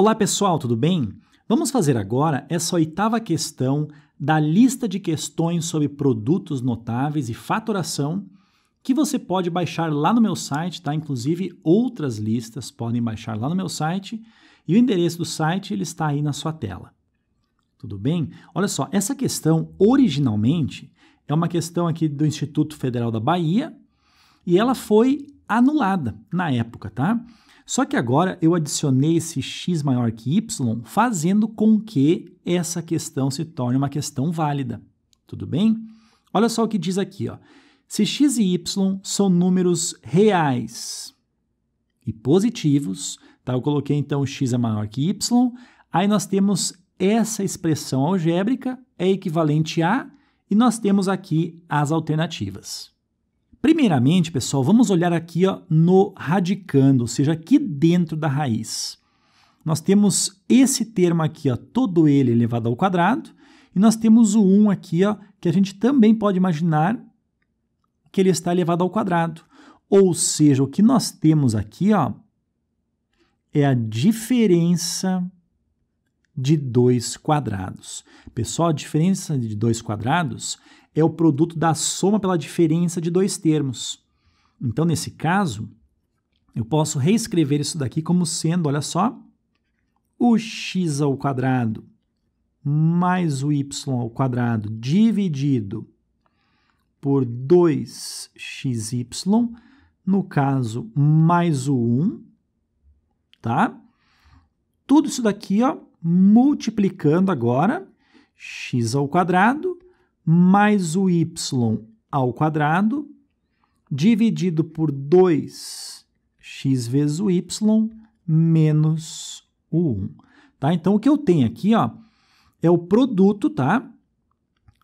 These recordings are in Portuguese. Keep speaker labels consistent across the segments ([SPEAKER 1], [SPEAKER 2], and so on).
[SPEAKER 1] Olá pessoal, tudo bem? Vamos fazer agora essa oitava questão da lista de questões sobre produtos notáveis e faturação que você pode baixar lá no meu site, tá? Inclusive outras listas podem baixar lá no meu site e o endereço do site ele está aí na sua tela. Tudo bem? Olha só, essa questão originalmente é uma questão aqui do Instituto Federal da Bahia e ela foi anulada na época, tá? Só que agora eu adicionei esse x maior que y, fazendo com que essa questão se torne uma questão válida. Tudo bem? Olha só o que diz aqui. Ó. Se x e y são números reais e positivos, tá? eu coloquei então x é maior que y, aí nós temos essa expressão algébrica é equivalente a, e nós temos aqui as alternativas. Primeiramente, pessoal, vamos olhar aqui ó, no radicando, ou seja, aqui dentro da raiz. Nós temos esse termo aqui, ó, todo ele elevado ao quadrado, e nós temos o 1 aqui, ó, que a gente também pode imaginar que ele está elevado ao quadrado. Ou seja, o que nós temos aqui ó, é a diferença de dois quadrados. Pessoal, a diferença de dois quadrados é o produto da soma pela diferença de dois termos. Então, nesse caso, eu posso reescrever isso daqui como sendo, olha só, o x ao quadrado mais o y ao quadrado dividido por 2xy, no caso, mais o 1, tá? Tudo isso daqui, ó, multiplicando agora x ao quadrado mais o y ao quadrado dividido por 2 x vezes o y menos o 1. Tá? Então, o que eu tenho aqui ó, é o produto tá?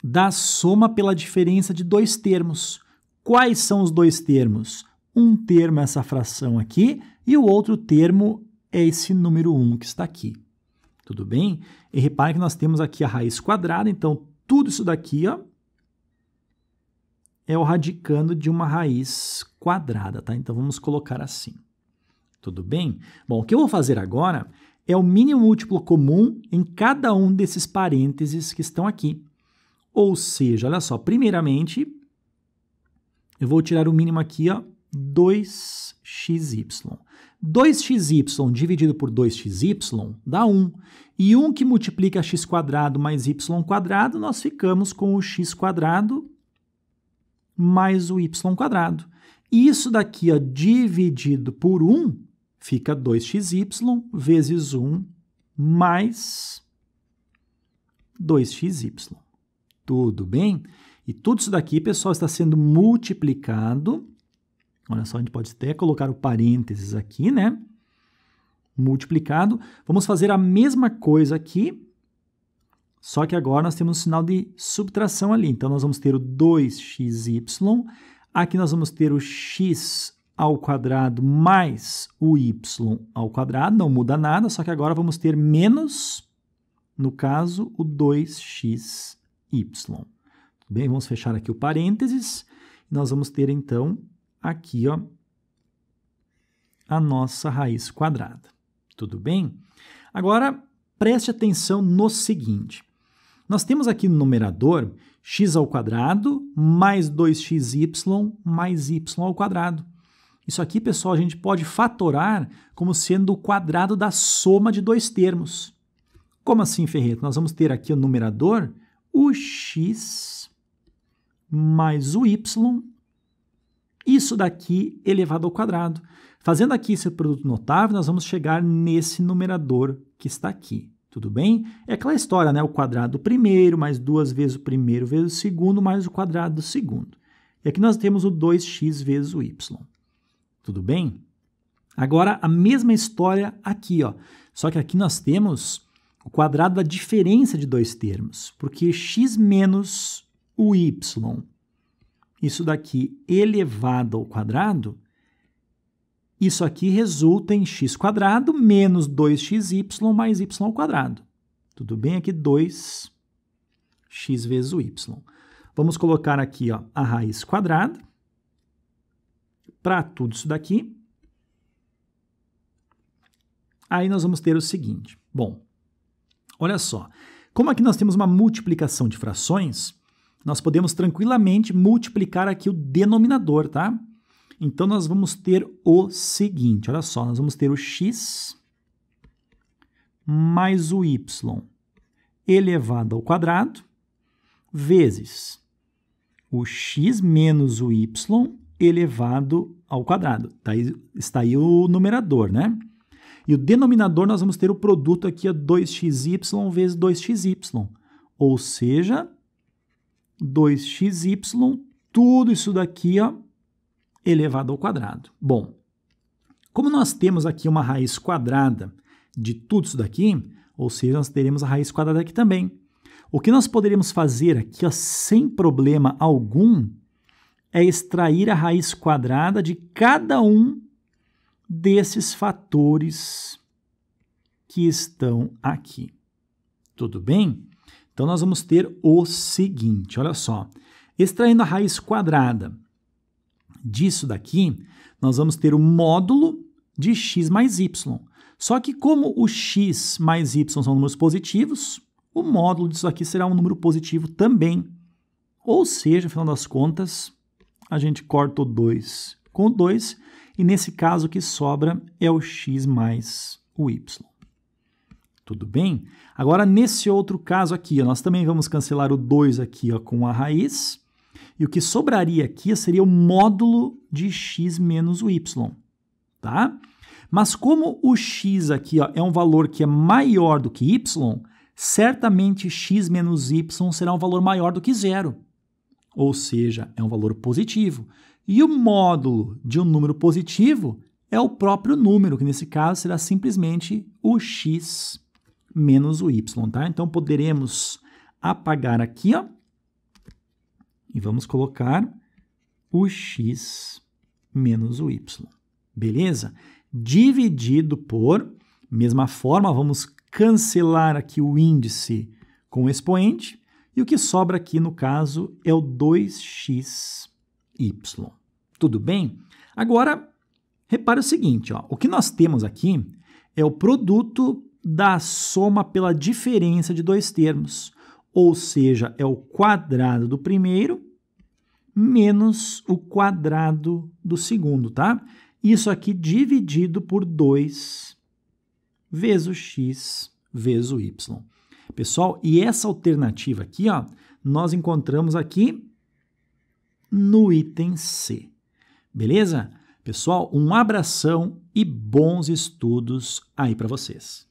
[SPEAKER 1] da soma pela diferença de dois termos. Quais são os dois termos? Um termo é essa fração aqui e o outro termo é esse número 1 que está aqui. Tudo bem? E repare que nós temos aqui a raiz quadrada, então tudo isso daqui, ó, é o radicando de uma raiz quadrada, tá? Então vamos colocar assim. Tudo bem? Bom, o que eu vou fazer agora é o mínimo múltiplo comum em cada um desses parênteses que estão aqui. Ou seja, olha só, primeiramente, eu vou tirar o mínimo aqui, ó, 2xy. 2xy dividido por 2xy dá 1. E 1 que multiplica x mais y quadrado, nós ficamos com o x mais o y quadrado. Isso daqui ó, dividido por 1 fica 2xy vezes 1 mais 2xy. Tudo bem? E tudo isso daqui, pessoal, está sendo multiplicado Olha só, a gente pode até colocar o parênteses aqui, né? Multiplicado. Vamos fazer a mesma coisa aqui, só que agora nós temos um sinal de subtração ali. Então, nós vamos ter o 2xy, aqui nós vamos ter o x ao quadrado mais o y ao quadrado, não muda nada, só que agora vamos ter menos, no caso, o 2xy. Tudo bem? Vamos fechar aqui o parênteses. Nós vamos ter, então, aqui, ó, a nossa raiz quadrada. Tudo bem? Agora, preste atenção no seguinte. Nós temos aqui no numerador x ao quadrado mais 2xy mais y ao quadrado. Isso aqui, pessoal, a gente pode fatorar como sendo o quadrado da soma de dois termos. Como assim, Ferreto? Nós vamos ter aqui o numerador o x mais o y isso daqui elevado ao quadrado. Fazendo aqui esse produto notável, nós vamos chegar nesse numerador que está aqui. Tudo bem? É aquela história, né? O quadrado do primeiro, mais duas vezes o primeiro vezes o segundo, mais o quadrado do segundo. E aqui nós temos o 2x vezes o y. Tudo bem? Agora, a mesma história aqui, ó. Só que aqui nós temos o quadrado da diferença de dois termos, porque x menos o y isso daqui elevado ao quadrado, isso aqui resulta em x quadrado menos 2xy mais y ao quadrado. Tudo bem? Aqui 2x vezes o y. Vamos colocar aqui ó, a raiz quadrada para tudo isso daqui. Aí nós vamos ter o seguinte. Bom, olha só. Como aqui nós temos uma multiplicação de frações, nós podemos tranquilamente multiplicar aqui o denominador, tá? Então, nós vamos ter o seguinte, olha só, nós vamos ter o x mais o y elevado ao quadrado vezes o x menos o y elevado ao quadrado. Tá aí, está aí o numerador, né? E o denominador nós vamos ter o produto aqui é 2xy vezes 2xy, ou seja, 2xy, tudo isso daqui ó, elevado ao quadrado. Bom, como nós temos aqui uma raiz quadrada de tudo isso daqui, ou seja, nós teremos a raiz quadrada aqui também. O que nós poderíamos fazer aqui, ó, sem problema algum, é extrair a raiz quadrada de cada um desses fatores que estão aqui. Tudo bem? Então nós vamos ter o seguinte, olha só. Extraindo a raiz quadrada disso daqui, nós vamos ter o módulo de x mais y. Só que como o x mais y são números positivos, o módulo disso aqui será um número positivo também. Ou seja, no final das contas, a gente corta o 2 com o 2, e nesse caso o que sobra é o x mais o y. Tudo bem? Agora, nesse outro caso aqui, nós também vamos cancelar o 2 aqui ó, com a raiz. E o que sobraria aqui seria o módulo de x menos o y. Tá? Mas como o x aqui ó, é um valor que é maior do que y, certamente x menos y será um valor maior do que zero. Ou seja, é um valor positivo. E o módulo de um número positivo é o próprio número, que nesse caso será simplesmente o x menos o y, tá? Então, poderemos apagar aqui, ó, e vamos colocar o x menos o y, beleza? Dividido por, mesma forma, vamos cancelar aqui o índice com o expoente, e o que sobra aqui, no caso, é o 2xy. Tudo bem? Agora, repare o seguinte, ó, o que nós temos aqui é o produto da soma pela diferença de dois termos, ou seja, é o quadrado do primeiro menos o quadrado do segundo, tá? Isso aqui dividido por 2 vezes o x vezes o y. Pessoal, e essa alternativa aqui, ó, nós encontramos aqui no item C. Beleza? Pessoal, um abração e bons estudos aí para vocês.